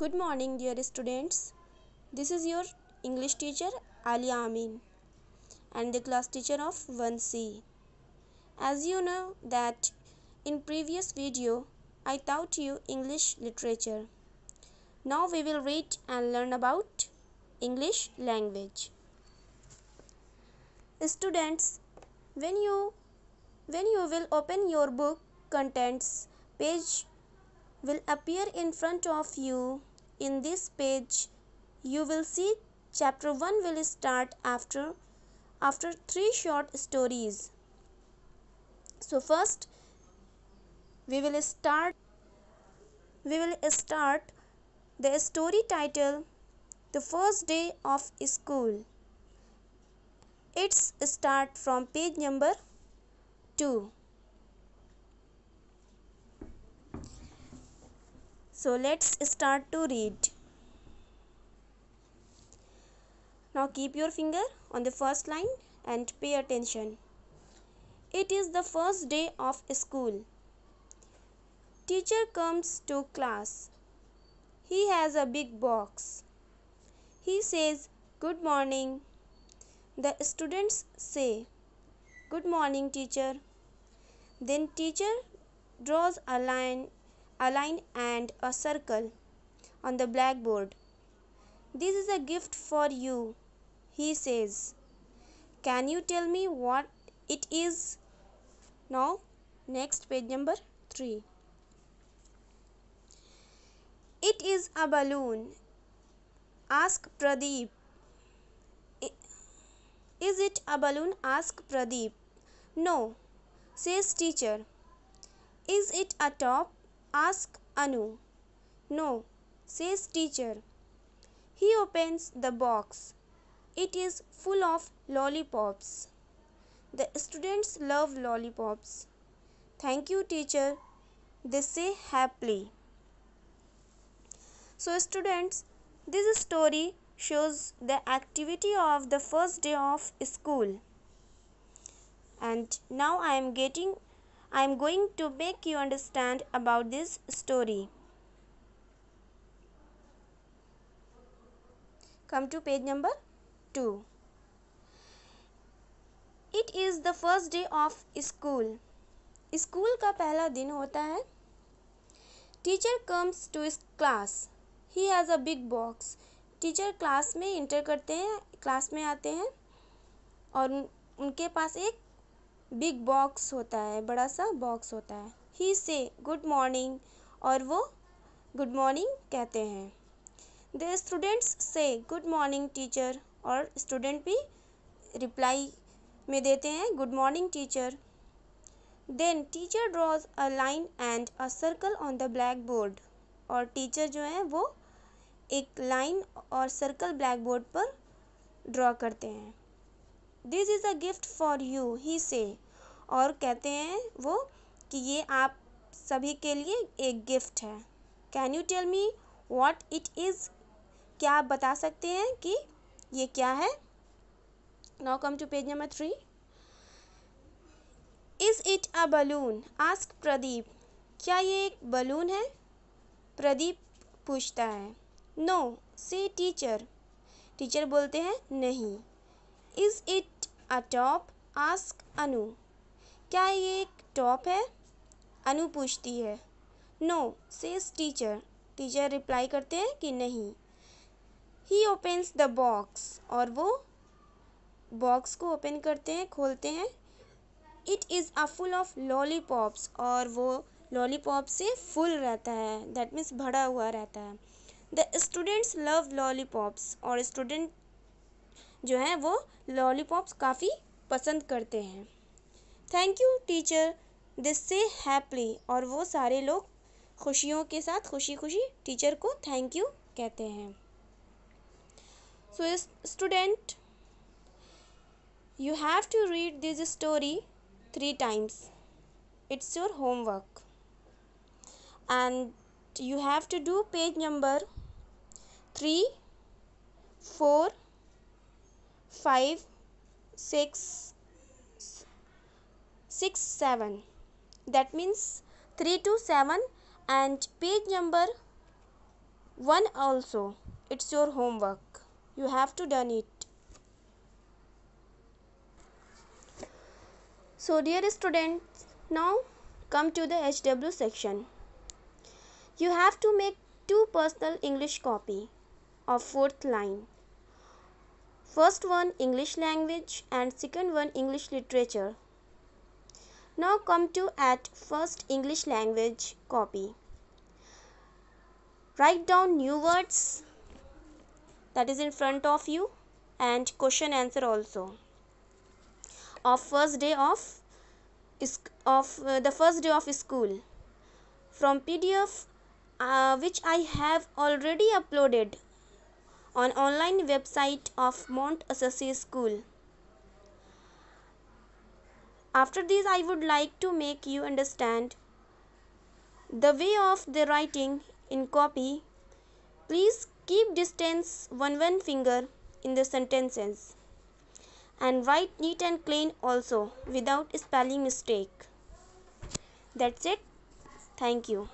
Good morning, dear students. This is your English teacher Ali Amin and the class teacher of 1C. As you know that in previous video I taught you English literature. Now we will read and learn about English language. Students, when you when you will open your book contents page will appear in front of you in this page you will see chapter 1 will start after after three short stories so first we will start we will start the story title the first day of school it's start from page number 2 So let's start to read. Now keep your finger on the first line and pay attention. It is the first day of school. Teacher comes to class. He has a big box. He says, Good morning. The students say, Good morning, teacher. Then teacher draws a line a line and a circle on the blackboard. This is a gift for you, he says. Can you tell me what it is? Now, next page number 3. It is a balloon. Ask Pradeep. Is it a balloon? Ask Pradeep. No, says teacher. Is it a top? Ask Anu. No, says teacher. He opens the box. It is full of lollipops. The students love lollipops. Thank you, teacher. They say happily. So, students, this story shows the activity of the first day of school. And now I am getting I am going to make you understand about this story. Come to page number 2. It is the first day of school school का पहला दिन होता है teacher comes to class he has a big box teacher class में enter करते हैं class में आते हैं और उनके पास एक बिग बॉक्स होता है बड़ा सा बॉक्स होता है ही से गुड मॉर्निंग और वो गुड मॉर्निंग कहते हैं द स्टूडेंट्स से गुड मॉर्निंग टीचर और स्टूडेंट भी रिप्लाई में देते हैं good morning teacher then teacher draws a line and a circle on the blackboard और टीचर जो है वो एक लाइन और सर्कल ब्लैक बोर्ड पर ड्रॉ करते हैं this is a gift for you he से और कहते हैं वो कि ये आप सभी के लिए एक गिफ्ट है can you tell me what it is क्या आप बता सकते हैं कि ये क्या है now come to page number three is it a balloon ask Pradeep क्या ये एक बलून है प्रदीप पूछता है नो से टीचर टीचर बोलते हैं नहीं is it a top ask Anu क्या ये एक टॉप है अनु पूछती है no says teacher teacher reply करते हैं कि नहीं ही ओपन्स द बॉक्स और वो बॉक्स को ओपन करते हैं खोलते हैं it is a full of lollipops और वो लॉलीपॉप से फुल रहता है दैट मीन्स भरा हुआ रहता है द स्टूडेंट्स लव लॉलीपॉप्स और स्टूडेंट जो हैं वो लॉलीपॉप्स काफ़ी पसंद करते हैं thank you teacher this say happy और वो सारे लोग खुशियों के साथ खुशी खुशी टीचर को थैंक यू कहते हैं so student you have to read this story three times it's your homework and you have to do page number three four five, six, six, seven. That means 3 to 7 and page number 1 also. It's your homework. You have to done it. So dear students, now come to the HW section. You have to make two personal English copy of fourth line. First one English language and second one English literature. Now come to at first English language copy. Write down new words that is in front of you and question answer also. Of first day of is of uh, the first day of school from PDF uh, which I have already uploaded on online website of Mount Assisi School. After this, I would like to make you understand the way of the writing in copy. Please keep distance one one finger in the sentences and write neat and clean also without spelling mistake. That's it. Thank you.